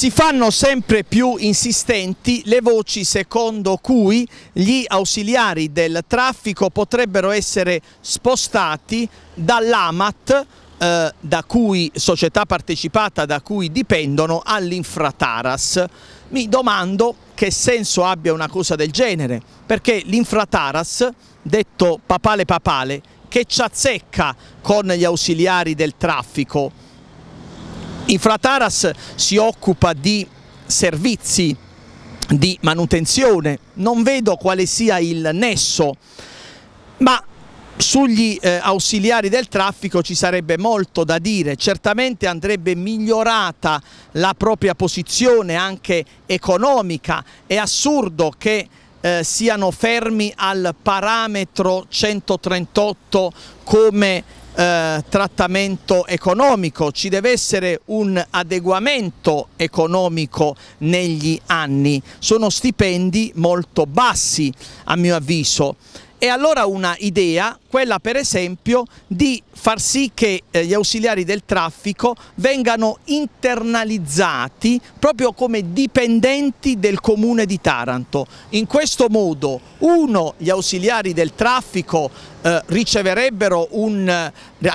Si fanno sempre più insistenti le voci secondo cui gli ausiliari del traffico potrebbero essere spostati dall'AMAT eh, società partecipata da cui dipendono all'Infrataras. Mi domando che senso abbia una cosa del genere, perché l'Infrataras, detto papale papale, che ci azzecca con gli ausiliari del traffico, Infrataras si occupa di servizi di manutenzione, non vedo quale sia il nesso, ma sugli eh, ausiliari del traffico ci sarebbe molto da dire, certamente andrebbe migliorata la propria posizione anche economica, è assurdo che eh, siano fermi al parametro 138 come eh, trattamento economico, ci deve essere un adeguamento economico negli anni, sono stipendi molto bassi a mio avviso e allora una idea, quella per esempio di far sì che eh, gli ausiliari del traffico vengano internalizzati proprio come dipendenti del comune di Taranto. In questo modo uno, gli ausiliari del traffico eh, riceverebbero, un, eh,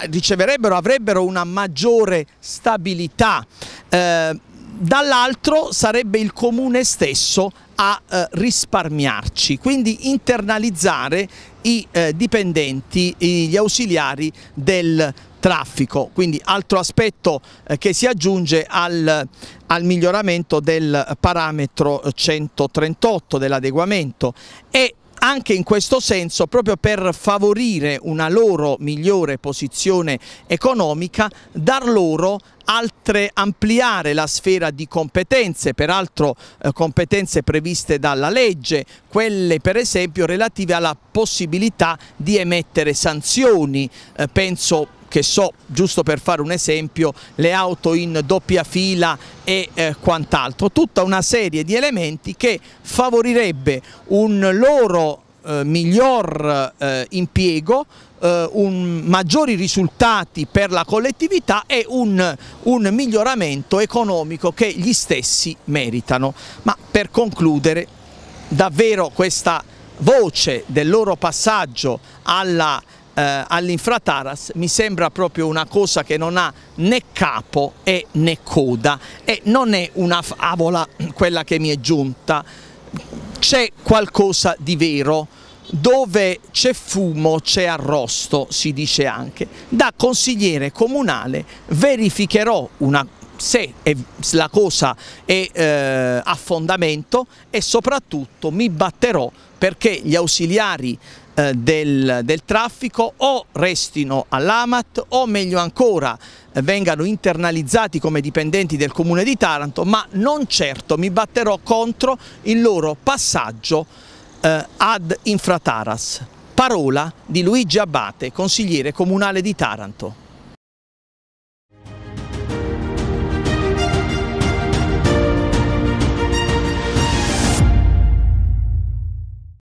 riceverebbero, avrebbero una maggiore stabilità, eh, dall'altro sarebbe il comune stesso a eh, risparmiarci, quindi internalizzare i eh, dipendenti, gli ausiliari del traffico, quindi altro aspetto eh, che si aggiunge al, al, miglioramento del parametro 138 dell'adeguamento e anche in questo senso, proprio per favorire una loro migliore posizione economica, dar loro altre, ampliare la sfera di competenze, peraltro eh, competenze previste dalla legge, quelle per esempio relative alla possibilità di emettere sanzioni, eh, penso che so, giusto per fare un esempio, le auto in doppia fila e eh, quant'altro, tutta una serie di elementi che favorirebbe un loro eh, miglior eh, impiego, eh, un, maggiori risultati per la collettività e un, un miglioramento economico che gli stessi meritano. Ma per concludere, davvero questa voce del loro passaggio alla eh, all'Infrataras mi sembra proprio una cosa che non ha né capo e né coda e non è una favola quella che mi è giunta c'è qualcosa di vero, dove c'è fumo c'è arrosto, si dice anche. Da consigliere comunale verificherò una se la cosa è eh, a fondamento e soprattutto mi batterò perché gli ausiliari eh, del, del, traffico o restino all'AMAT o meglio ancora eh, vengano internalizzati come dipendenti del comune di Taranto ma non certo mi batterò contro il loro passaggio eh, ad infrataras parola di Luigi Abate, consigliere comunale di Taranto